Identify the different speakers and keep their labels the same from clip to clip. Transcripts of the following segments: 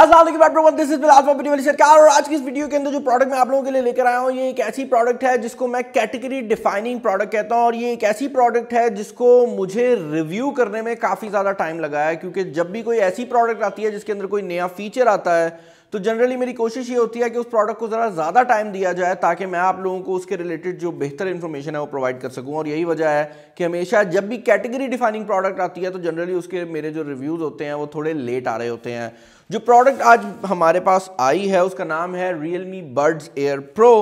Speaker 1: everyone this is सरकार और आज की इस वीडियो के अंदर जो प्रोडक्ट मैं आप लोगों के लिए लेकर आया हूँ ये एक ऐसी प्रोडक्ट है जिसको मैं कैटेगरी डिफाइनिंग प्रोडक्ट कहता हूँ और ये एक ऐसी प्रोडक्ट है जिसको मुझे रिव्यू करने में काफ़ी ज़्यादा टाइम लगा है क्योंकि जब भी कोई ऐसी प्रोडक्ट आती है जिसके अंदर कोई नया फीचर आता है तो जनरली मेरी कोशिश ये होती है कि उस प्रोडक्ट को ज़रा ज़्यादा टाइम दिया जाए ताकि मैं आप लोगों को उसके रिलेटेड जो बेहतर इन्फॉर्मेशन है वो प्रोवाइड कर सकूँ और यही वजह है कि हमेशा जब भी कैटेगरी डिफाइनिंग प्रोडक्ट आती है तो जनरली उसके मेरे जो रिव्यूज़ होते हैं वो थोड़े लेट आ रहे होते हैं जो प्रोडक्ट आज हमारे पास आई है उसका नाम है रियलमी बर्ड्स एयर प्रो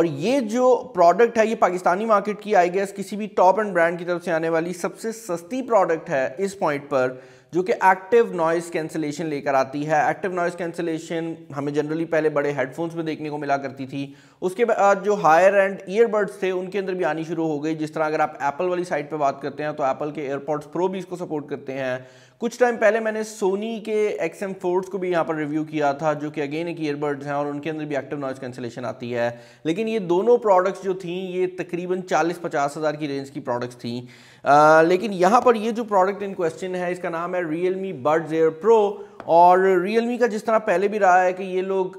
Speaker 1: और ये जो प्रोडक्ट है ये पाकिस्तानी मार्केट की आई गेस किसी भी टॉप एंड ब्रांड की तरफ से आने वाली सबसे सस्ती प्रोडक्ट है इस पॉइंट पर जो कि एक्टिव नॉइस कैंसिलेशन लेकर आती है एक्टिव नॉइस कैंसिलेशन हमें जनरली पहले बड़े हेडफोन्स में देखने को मिला करती थी उसके बाद जो हायर एंड ईयरबड्स थे उनके अंदर भी आनी शुरू हो गई जिस तरह अगर आप एप्पल वाली साइड पर बात करते हैं तो एप्पल के एयरपॉड्स प्रो भी इसको सपोर्ट करते हैं कुछ टाइम पहले मैंने सोनी के एक्स एम फोर्स को भी यहाँ पर रिव्यू किया था जो कि अगेन एक ईयरबड्स हैं और उनके अंदर भी एक्टिव नॉइज कैंसिलेशन आती है लेकिन ये दोनों प्रोडक्ट्स जो थी ये तकरीबन चालीस पचास हज़ार की रेंज की प्रोडक्ट्स थी आ, लेकिन यहाँ पर ये जो प्रोडक्ट इन क्वेश्चन है इसका नाम है Realme Buds Air Pro और रियलमी का जिस तरह पहले भी रहा है कि ये लोग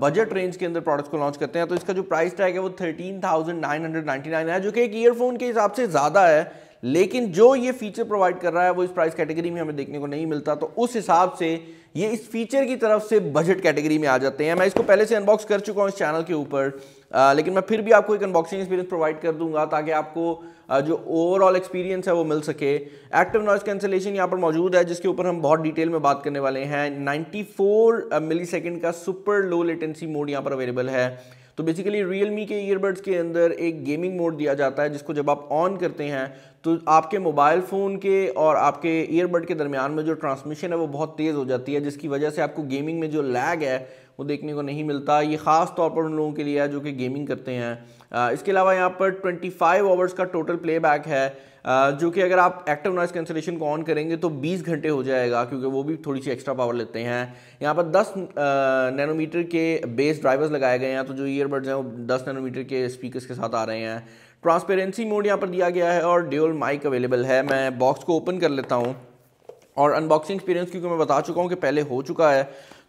Speaker 1: बजट रेंज के अंदर प्रोडक्ट्स को लॉन्च करते हैं तो इसका जो प्राइस टैग है वो thirteen thousand nine hundred ninety nine है जो कि एक ईयरफोन के हिसाब से ज़्यादा है लेकिन जो ये फीचर प्रोवाइड कर रहा है वो इस प्राइस कैटेगरी में हमें देखने को नहीं मिलता तो उस हिसाब से ये इस फीचर की तरफ से बजट कैटेगरी में आ जाते हैं मैं इसको पहले से अनबॉक्स कर चुका हूँ इस चैनल के ऊपर लेकिन मैं फिर भी आपको एक अनबॉक्सिंग एक्सपीरियंस प्रोवाइड कर दूंगा ताकि आपको आ, जो ओवरऑल एक्सपीरियंस है वो मिल सके एक्टिव नॉइज कैंसिलेशन यहाँ पर मौजूद है जिसके ऊपर हम बहुत डिटेल में बात करने वाले हैं नाइन्टी मिली सेकेंड का सुपर लो लेटेंसी मोड यहाँ पर अवेलेबल है तो बेसिकली रियलमी के ईयरबड्स के अंदर एक गेमिंग मोड दिया जाता है जिसको जब आप ऑन करते हैं तो आपके मोबाइल फ़ोन के और आपके ईयरबड के दरमियान में जो ट्रांसमिशन है वो बहुत तेज़ हो जाती है जिसकी वजह से आपको गेमिंग में जो लैग है वो देखने को नहीं मिलता ये ख़ास तौर पर उन लोगों के लिए है जो कि गेमिंग करते हैं इसके अलावा यहाँ पर 25 आवर्स का टोटल प्लेबैक है जो कि अगर आप एक्टिव नॉइस कैंसिलेशन को ऑन करेंगे तो 20 घंटे हो जाएगा क्योंकि वो भी थोड़ी सी एक्स्ट्रा पावर लेते हैं यहाँ पर 10 नैनोमीटर के बेस ड्राइवर्स लगाए गए हैं तो जो ईयरबड्स हैं वो 10 नैनोमीटर के स्पीकर्स के साथ आ रहे हैं ट्रांसपेरेंसी मोड यहाँ पर दिया गया है और ड्यूल माइक अवेलेबल है मैं बॉक्स को ओपन कर लेता हूँ और अनबॉक्सिंग एक्सपीरियंस क्योंकि मैं बता चुका हूँ कि पहले हो चुका है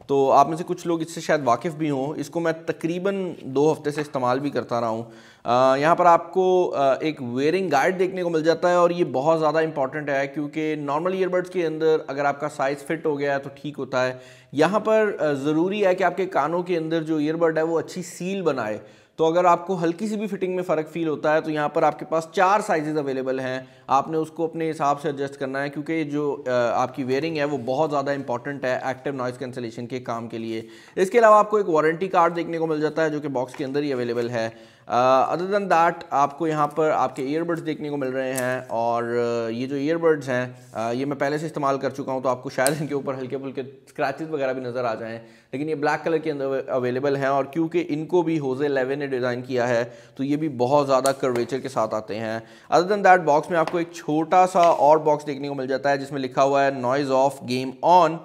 Speaker 1: तो आप में से कुछ लोग इससे शायद वाकिफ़ भी हों इसको मैं तकरीबन दो हफ्ते से इस्तेमाल भी करता रहा हूँ यहाँ पर आपको आ, एक वेयरिंग गाइड देखने को मिल जाता है और ये बहुत ज़्यादा इंपॉर्टेंट है क्योंकि नॉर्मल ईयरबड्स के अंदर अगर आपका साइज़ फिट हो गया है तो ठीक होता है यहाँ पर ज़रूरी है कि आपके कानों के अंदर जो ईयरबड है वो अच्छी सील बनाए तो अगर आपको हल्की सी भी फिटिंग में फ़र्क फील होता है तो यहाँ पर आपके पास चार साइजेज़ अवेलेबल हैं आपने उसको अपने हिसाब से एडजस्ट करना है क्योंकि जो आपकी वेयरिंग है वो बहुत ज़्यादा इंपॉर्टेंट है एक्टिव नॉइज़ कैंसिलेशन के काम के लिए इसके अलावा आपको एक वारंटी कार्ड देखने को मिल जाता है जो कि बॉक्स के अंदर ही अवेलेबल है अदर दैन दैट आपको यहाँ पर आपके ईयरबड्स देखने को मिल रहे हैं और ये जो ईयरबड्स हैं ये मैं पहले से इस्तेमाल कर चुका हूँ तो आपको शायद इनके ऊपर हल्के फुल्के स्क्रैचेज़ वगैरह भी नज़र आ जाएँ लेकिन ये ब्लैक कलर के अंदर अवेलेबल हैं और क्योंकि इनको भी होजे लेवे ने डिज़ाइन किया है तो ये भी बहुत ज़्यादा कर्वेचर के साथ आते हैं अदर दैन दैट बॉक्स में आपको एक छोटा सा और बॉक्स देखने को मिल जाता है जिसमें लिखा हुआ है नॉइज़ ऑफ गेम ऑन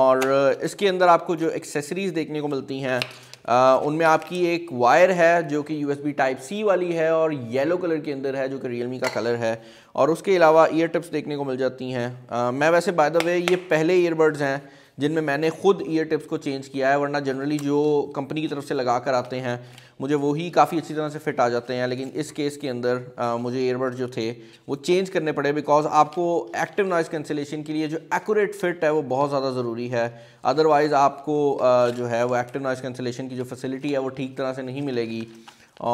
Speaker 1: और इसके अंदर आपको जो एक्सेसरीज़ देखने को मिलती हैं उनमें आपकी एक वायर है जो कि बी टाइप सी वाली है और येलो कलर के अंदर है जो कि रियलमी का कलर है और उसके अलावा ईयर टिप्स देखने को मिल जाती हैं मैं वैसे बाय द वे ये पहले ईयरबड्स हैं जिनमें मैंने खुद ईयर टिप्स को चेंज किया है वरना जनरली जो कंपनी की तरफ से लगा कर आते हैं मुझे वो ही काफ़ी अच्छी तरह से फिट आ जाते हैं लेकिन इस केस के अंदर आ, मुझे ईयरबड जो थे वो चेंज करने पड़े बिकॉज आपको एक्टिव नॉइज़ कैंसिलेशन के लिए जो एक्यूरेट फिट है वो बहुत ज़्यादा ज़रूरी है अदरवाइज़ आपको आ, जो है वो एक्टिव नॉइज़ कैंसिलेशन की जो फैसिलिटी है वो ठीक तरह से नहीं मिलेगी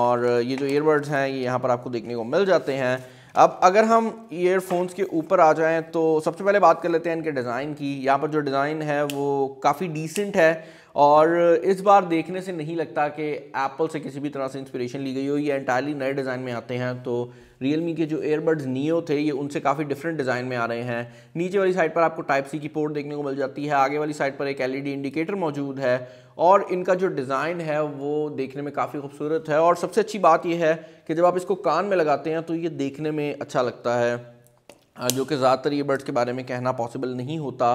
Speaker 1: और ये जो ईयरबड्स हैं ये यहाँ पर आपको देखने को मिल जाते हैं अब अगर हम ईयरफोन्स के ऊपर आ जाएं तो सबसे पहले बात कर लेते हैं इनके डिज़ाइन की यहाँ पर जो डिज़ाइन है वो काफ़ी डिसेंट है और इस बार देखने से नहीं लगता कि एप्पल से किसी भी तरह से इंस्पिरेशन ली गई हो ये एंटायरली नए डिज़ाइन में आते हैं तो रियल के जो एयरबड्स नियो थे ये उनसे काफ़ी डिफरेंट डिज़ाइन में आ रहे हैं नीचे वाली साइड पर आपको टाइप सी की पोर्ट देखने को मिल जाती है आगे वाली साइड पर एक एल इंडिकेटर मौजूद है और इनका जो डिज़ाइन है वो देखने में काफ़ी खूबसूरत है और सबसे अच्छी बात यह है कि जब आप इसको कान में लगाते हैं तो ये देखने में अच्छा लगता है जो कि ज़्यादातर ईयरबड्स के बारे में कहना पॉसिबल नहीं होता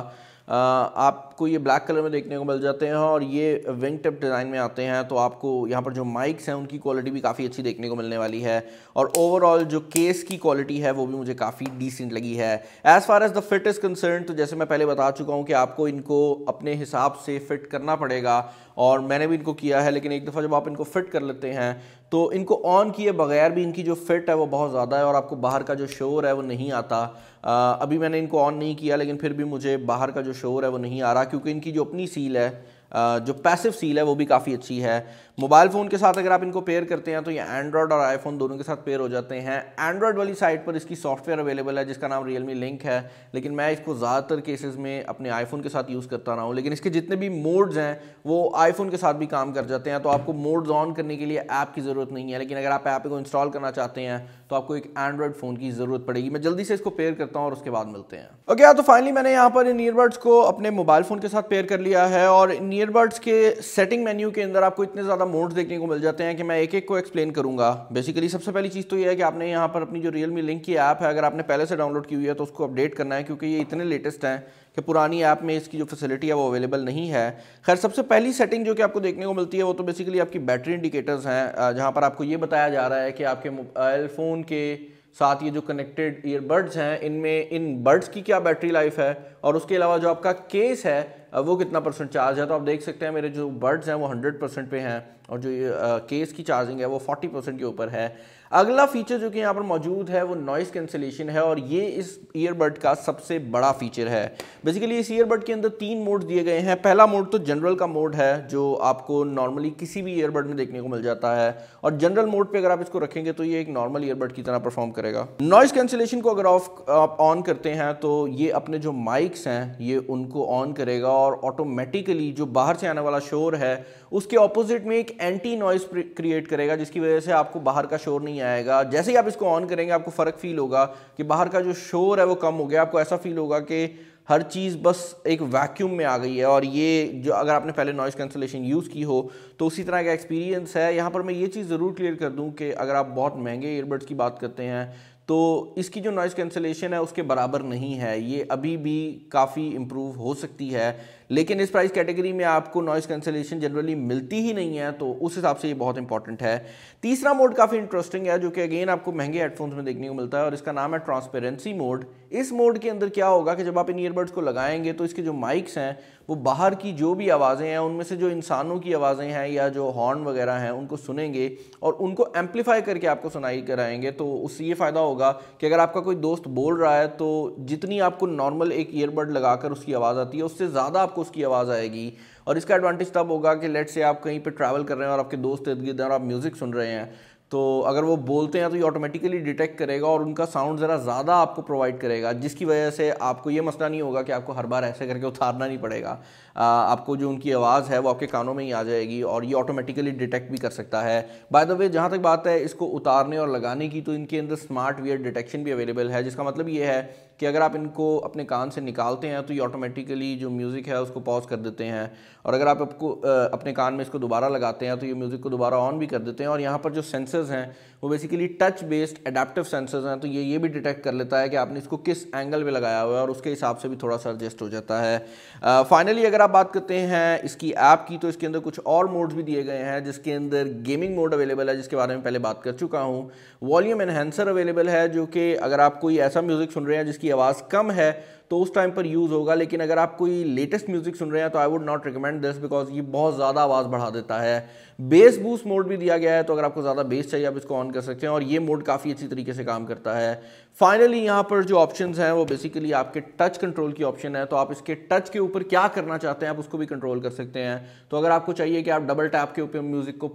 Speaker 1: आपको ये ब्लैक कलर में देखने को मिल जाते हैं और ये विंग टिप डिज़ाइन में आते हैं तो आपको यहाँ पर जो माइक्स हैं उनकी क्वालिटी भी काफ़ी अच्छी देखने को मिलने वाली है और ओवरऑल जो केस की क्वालिटी है वो भी मुझे काफ़ी डिसेंट लगी है as far as the fit is concern तो जैसे मैं पहले बता चुका हूँ कि आपको इनको अपने हिसाब से फिट करना पड़ेगा और मैंने भी इनको किया है लेकिन एक दफ़ा जब आप इनको फिट कर लेते हैं तो इनको ऑन किए बगैर भी इनकी जो फिट है वो बहुत ज़्यादा है और आपको बाहर का जो शोर है वो नहीं आता आ, अभी मैंने इनको ऑन नहीं किया लेकिन फिर भी मुझे बाहर का जो शोर है वो नहीं आ रहा क्योंकि इनकी जो अपनी सील है जो पैसिव सील है वो भी काफ़ी अच्छी है मोबाइल फ़ोन के साथ अगर आप इनको पेयर करते हैं तो ये एंड्रॉयड और आईफोन दोनों के साथ पेयर हो जाते हैं एंड्रॉयड वाली साइट पर इसकी सॉफ्टवेयर अवेलेबल है जिसका नाम रियलमी लिंक है लेकिन मैं इसको ज़्यादातर केसेस में अपने आईफोन के साथ यूज़ करता रहा हूँ लेकिन इसके जितने भी मोड्स हैं वो आईफोन के साथ भी काम कर जाते हैं तो आपको मोड्स ऑन करने के लिए ऐप की ज़रूरत नहीं है लेकिन अगर आप ऐप को इंस्टॉल करना चाहते हैं तो आपको एक एंड्रॉयड फ़ोन की ज़रूरत पड़ेगी मैं जल्दी से इसको पेयर करता हूँ और उसके बाद मिलते हैं ओके okay, हाँ, तो फाइनली मैंने यहाँ पर इन ईयरबड्स को अपने मोबाइल फ़ोन के साथ पेयर कर लिया है और इन ईयरबड्स के सेटिंग मेन्यू के अंदर आपको इतने ज़्यादा मोड्स देखने को मिल जाते हैं कि मैं एक एक को एक्सप्लेन करूंगा बेसिकली सबसे पहली चीज़ तो ये है कि आपने यहाँ पर अपनी जो रियल मी लिंक की ऐप है अगर आपने पहले से डाउनलोड की हुई है तो उसको अपडेट करना है क्योंकि ये इतने लेटेस्ट हैं कि पुरानी ऐप में इसकी जो फैसिलिटी है वो अवेलेबल नहीं है खैर सबसे पहली सेटिंग जो कि आपको देखने को मिलती है वो तो बेसिकली आपकी बैटरी इंडिकेटर्स हैं जहाँ पर आपको ये बताया जा रहा है कि आपके मोबाइल फ़ोन के साथ ये जो कनेक्टेड ईयरबड्स हैं इनमें इन बर्ड्स की क्या बैटरी लाइफ है और उसके अलावा जो आपका केस है वो कितना परसेंट चार्ज है तो आप देख सकते हैं मेरे जो बर्ड्स हैं वो हंड्रेड परसेंट पे हैं और जो केस की चार्जिंग है वो फोर्टी परसेंट के ऊपर है अगला फीचर जो कि यहाँ पर मौजूद है वो नॉइस कैंसिलेशन है और ये इस ईयरबड का सबसे बड़ा फीचर है बेसिकली इस ईयरबड के अंदर तीन मोड दिए गए हैं पहला मोड तो जनरल का मोड है जो आपको नॉर्मली किसी भी ईयरबड में देखने को मिल जाता है और जनरल मोड पे अगर आप इसको रखेंगे तो ये एक नॉर्मल ईयरबड की तरह परफॉर्म करेगा नॉइस कैंसिलेशन को अगर ऑफ आप ऑन करते हैं तो ये अपने जो माइक्स हैं ये उनको ऑन करेगा और ऑटोमेटिकली जो बाहर से आने वाला शोर है उसके ऑपोजिट में एक एंटी नॉइस क्रिएट करेगा जिसकी वजह से आपको बाहर का शोर नहीं आएगा जैसे ही आप इसको ऑन करेंगे आपको फ़र्क फील होगा कि बाहर का जो शोर है वो कम हो गया आपको ऐसा फील होगा कि हर चीज़ बस एक वैक्यूम में आ गई है और ये जो अगर आपने पहले नॉइज़ कैंसलेशन यूज़ की हो तो उसी तरह का एक्सपीरियंस है यहाँ पर मैं ये चीज़ ज़रूर क्लियर कर दूँ कि अगर आप बहुत महंगे ईयरबड्स की बात करते हैं तो इसकी जो नॉइज़ कैंसलेशन है उसके बराबर नहीं है ये अभी भी काफ़ी इम्प्रूव हो सकती है लेकिन इस प्राइस कैटेगरी में आपको नॉइज़ कैंसलेशन जनरली मिलती ही नहीं है तो उस हिसाब से ये बहुत इंपॉर्टेंट है तीसरा मोड काफ़ी इंटरेस्टिंग है जो कि अगेन आपको महंगे हेडफोन्स में देखने को मिलता है और इसका नाम है ट्रांसपेरेंसी मोड इस मोड के अंदर क्या होगा कि जब आप इन ईयरबड्स को लगाएंगे तो इसके जो माइक्स हैं वो बाहर की जो भी आवाज़ें हैं उनमें से जो इंसानों की आवाज़ें हैं या जो हॉर्न वगैरह हैं उनको सुनेंगे और उनको एम्पलीफाई करके आपको सुनाई कराएंगे तो उससे ये फ़ायदा होगा कि अगर आपका कोई दोस्त बोल रहा है तो जितनी आपको नॉर्मल एक ईयरबड लगाकर उसकी आवाज़ आती है उससे ज़्यादा आपको उसकी आवाज़ आएगी और इसका एडवांटेज तब होगा कि लेट से आप कहीं पर ट्रैवल कर रहे हैं और आपके दोस्त इर्द गिर्द और आप म्यूज़िक सुन रहे हैं तो अगर वो बोलते हैं तो ये ऑटोमेटिकली डिटेक्ट करेगा और उनका साउंड ज़रा ज़्यादा आपको प्रोवाइड करेगा जिसकी वजह से आपको ये मसला नहीं होगा कि आपको हर बार ऐसे करके उतारना नहीं पड़ेगा आ, आपको जो उनकी आवाज़ है वो आपके कानों में ही आ जाएगी और ये ऑटोमेटिकली डिटेक्ट भी कर सकता है बाय द वे जहाँ तक बात है इसको उतारने और लगाने की तो इनके अंदर स्मार्ट वियर डिटेक्शन भी अवेलेबल है जिसका मतलब ये है कि अगर आप इनको अपने कान से निकालते हैं तो ये ऑटोमेटिकली जो म्यूज़िक है उसको पॉज कर देते हैं और अगर आप आपको अपने कान में इसको दोबारा लगाते हैं तो ये म्यूज़िक को दोबारा ऑन भी कर देते हैं और यहाँ पर जो सेंसर्स हैं वो basically touch based adaptive sensors हैं तो ये ये भी डिटेक्ट कर लेता है कि आपने इसको किस एंगल पर लगाया हुआ है और उसके हिसाब से भी थोड़ा सा एडजस्ट हो जाता है फाइनली अगर आप बात करते हैं इसकी ऐप की तो इसके अंदर कुछ और मोड्स भी दिए गए हैं जिसके अंदर गेमिंग मोड अवेलेबल है जिसके बारे में पहले बात कर चुका हूँ वॉल्यूम एनहेंसर अवेलेबल है जो कि अगर आप कोई ऐसा म्यूज़िक सुन रहे हैं जिसकी आवाज़ कम है तो उस टाइम पर यूज़ होगा लेकिन अगर आप कोई लेटेस्ट म्यूज़िक सुन रहे हैं तो I would not recommend this because ये बहुत ज़्यादा आवाज़ बढ़ा देता है बेस बूस्ट मोड भी दिया गया है तो अगर आपको ज़्यादा बेस चाहिए आप इसको ऑन कर सकते हैं और ये मोड काफ़ी अच्छी तरीके से काम करता है फाइनली यहाँ पर जो ऑप्शन हैं वो बेसिकली आपके टच कंट्रोल की ऑप्शन है तो आप इसके टच के ऊपर क्या करना चाहते हैं आप उसको भी कंट्रोल कर सकते हैं तो अगर आपको चाहिए कि आप डबल टैप के ऊपर म्यूज़िक को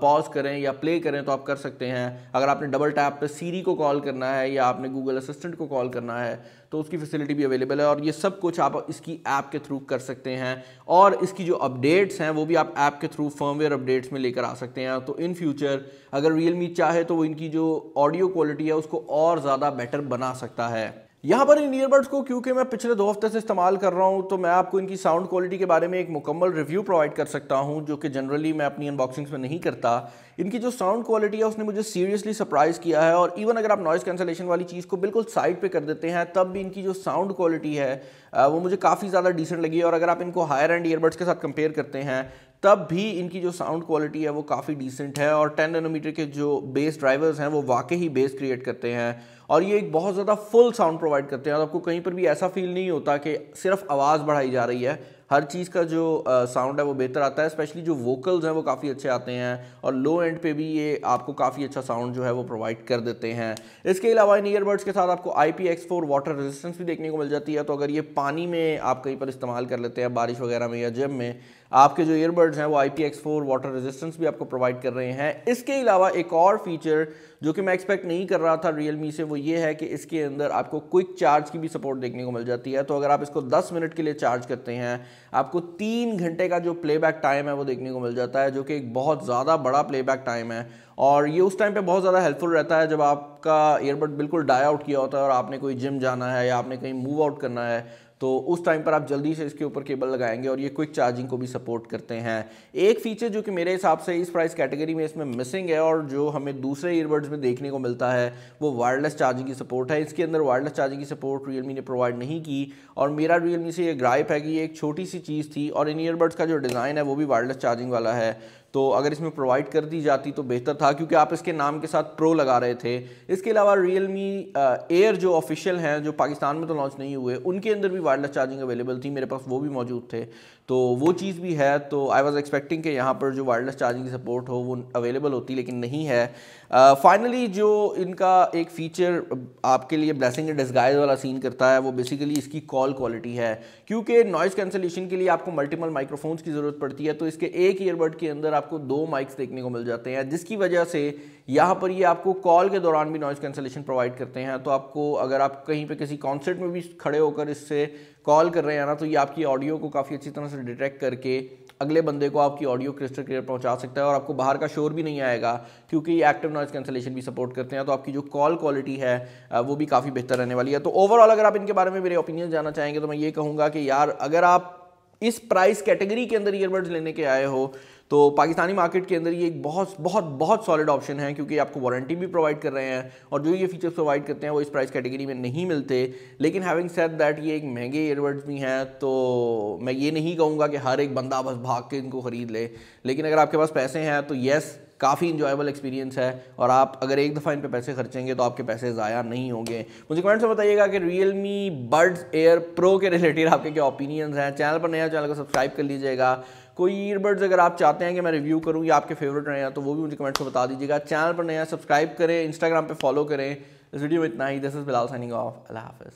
Speaker 1: पॉज करें या प्ले करें तो आप कर सकते हैं अगर आपने डबल टैप पर सीरी को कॉल करना है या आपने गूगल असिस्टेंट को कॉल करना है तो उसकी फैसिलिटी भी अवेलेबल है और ये सब कुछ आप इसकी ऐप के थ्रू कर सकते हैं और इसकी जो अपडेट्स हैं वो भी आप ऐप के थ्रू फर्मवेयर अपडेट्स में लेकर आ सकते हैं तो इन फ्यूचर अगर रियल चाहे तो वो इनकी जो ऑडियो क्वालिटी है उसको और ज़्यादा बेटर बना सकता है यहाँ पर इन ईयरबड्स को क्योंकि मैं पिछले दो हफ्ते से इस्तेमाल कर रहा हूँ तो मैं आपको इनकी साउंड क्वालिटी के बारे में एक मुकम्मल रिव्यू प्रोवाइड कर सकता हूँ जो कि जनरली मैं अपनी अनबॉक्सिंग्स में नहीं करता इनकी जो साउंड क्वालिटी है उसने मुझे सीरियसली सरप्राइज़ किया है और इवन अगर आप नॉइज़ कैंसलेशन वाली चीज़ को बिल्कुल साइड पर कर देते हैं तब भी इनकी जो साउंड क्वालिटी है वो मुझे काफ़ी ज़्यादा डिसेंट लगी और अगर आप इनको हायर एंड ईयरबड्स के साथ कंपेयर करते हैं तब भी इनकी जो साउंड क्वालिटी है वो काफ़ी डिसेंट है और टेन एनोमीटर के जो बेस ड्राइवर्स हैं वो वाकई ही बेस क्रिएट करते हैं और ये एक बहुत ज़्यादा फुल साउंड प्रोवाइड करते हैं और आपको कहीं पर भी ऐसा फील नहीं होता कि सिर्फ आवाज़ बढ़ाई जा रही है हर चीज़ का जो साउंड है वो बेहतर आता है स्पेशली जो वोकल्स हैं वो काफ़ी अच्छे आते हैं और लो एंड पे भी ये आपको काफ़ी अच्छा साउंड जो है वो प्रोवाइड कर देते हैं इसके अलावा इन ईयरबड्स के साथ आपको I P X four water resistance भी देखने को मिल जाती है तो अगर ये पानी में आप कहीं पर इस्तेमाल कर लेते हैं बारिश वगैरह में या जिम में आपके जो ईयरबड्स हैं वो आई पी वाटर रेजिस्टेंस भी आपको प्रोवाइड कर रहे हैं इसके अलावा एक और फीचर जो कि मैं एक्सपेक्ट नहीं कर रहा था रियल से वो ये है कि इसके अंदर आपको क्विक चार्ज की भी सपोर्ट देखने को मिल जाती है तो अगर आप इसको 10 मिनट के लिए चार्ज करते हैं आपको तीन घंटे का जो प्लेबैक टाइम है वो देखने को मिल जाता है जो कि एक बहुत ज़्यादा बड़ा प्लेबैक टाइम है और ये उस टाइम पे बहुत ज़्यादा हेल्पफुल रहता है जब आपका ईयरबड बिल्कुल डाई आउट किया होता है और आपने कोई जिम जाना है या आपने कहीं मूव आउट करना है तो उस टाइम पर आप जल्दी से इसके ऊपर केबल लगाएंगे और ये क्विक चार्जिंग को भी सपोर्ट करते हैं एक फीचर जो कि मेरे हिसाब से इस प्राइस कैटेगरी में इसमें मिसिंग है और जो हमें दूसरे ईयरबड्स में देखने को मिलता है वो वायरलेस चार्जिंग की सपोर्ट है इसके अंदर वायरलेस चार्जिंग की सपोर्ट रियलमी ने प्रोवाइड नहीं की और मेरा रियलमी से ये ग्राइप है कि ये एक छोटी सी चीज़ थी और इन ईयरबड्स का जो डिज़ाइन है वो भी वायरलेस चार्जिंग वाला है तो अगर इसमें प्रोवाइड कर दी जाती तो बेहतर था क्योंकि आप इसके नाम के साथ प्रो लगा रहे थे इसके अलावा रियल मी एयर जो ऑफिशियल हैं जो पाकिस्तान में तो लॉन्च नहीं हुए उनके अंदर भी वायरलेस चार्जिंग अवेलेबल थी मेरे पास वो भी मौजूद थे तो वो चीज़ भी है तो आई वाज एक्सपेक्टिंग कि यहाँ पर जो वायरलेस चार्जिंग सपोर्ट हो वो अवेलेबल होती लेकिन नहीं है फाइनली uh, जो इनका एक फ़ीचर uh, आपके लिए ब्लेसिंग एंड डिस्गाइज वाला सीन करता है वो बेसिकली इसकी कॉल क्वालिटी है क्योंकि नॉइज़ कैंसिलेशन के लिए आपको मल्टीपल माइक्रोफोन्स की ज़रूरत पड़ती है तो इसके एक ईयरबड के अंदर आपको दो माइक्स देखने को मिल जाते हैं जिसकी वजह से यहाँ पर ये आपको कॉल के दौरान भी नॉइज़ कैंसिलेशन प्रोवाइड करते हैं तो आपको अगर आप कहीं पर किसी कॉन्सर्ट में भी खड़े होकर इससे कॉल कर रहे हैं ना तो ये आपकी ऑडियो को काफ़ी अच्छी तरह से डिटेक्ट करके अगले बंदे को आपकी ऑडियो क्रिस्टल क्लियर पहुंचा सकता है और आपको बाहर का शोर भी नहीं आएगा क्योंकि ये एक्टिव नॉइज़ कैंसिलेशन भी सपोर्ट करते हैं तो आपकी जो कॉल क्वालिटी है वो भी काफ़ी बेहतर रहने वाली है तो ओवरऑल अगर आप इनके बारे में मेरे ओपिनियन जानना चाहेंगे तो मैं ये कहूँगा कि यार अगर आप इस प्राइस कैटेगरी के अंदर ईयरबड्स लेने के आए हो तो पाकिस्तानी मार्केट के अंदर ये एक बहुत बहुत बहुत सॉलिड ऑप्शन है क्योंकि आपको वारंटी भी प्रोवाइड कर रहे हैं और जो ये फीचर्स प्रोवाइड करते हैं वो इस प्राइस कैटेगरी में नहीं मिलते लेकिन हैविंग सेड दैट ये एक महंगे ईयरबड्स भी हैं तो मैं ये नहीं कहूँगा कि हर एक बंदा बस भाग के इनको ख़रीद ले लेकिन अगर आपके पास पैसे हैं तो येस काफ़ी इंजॉयबल एक्सपीरियंस है और आप अगर एक दफ़ा इन पर पैसे खर्चेंगे तो आपके पैसे ज़ाया नहीं होंगे मुझे कमेंट्स में बताइएगा कि Realme Buds Air Pro के रिलेटेड आपके क्या ओपिनियंस हैं चैनल पर नया चैनल को सब्सक्राइब कर लीजिएगा कोई ईयरबड्स अगर आप चाहते हैं कि मैं रिव्यू करूँ या आपके फेवरेट रहे हैं तो वो भी मुझे कमेंट्स में बता दीजिएगा चैनल पर नया सब्सक्राइब करें इंस्टाग्राम पर फॉलो करें इस वीडियो में इतना ही this is Bilal signing off अल्लाह हाफिज़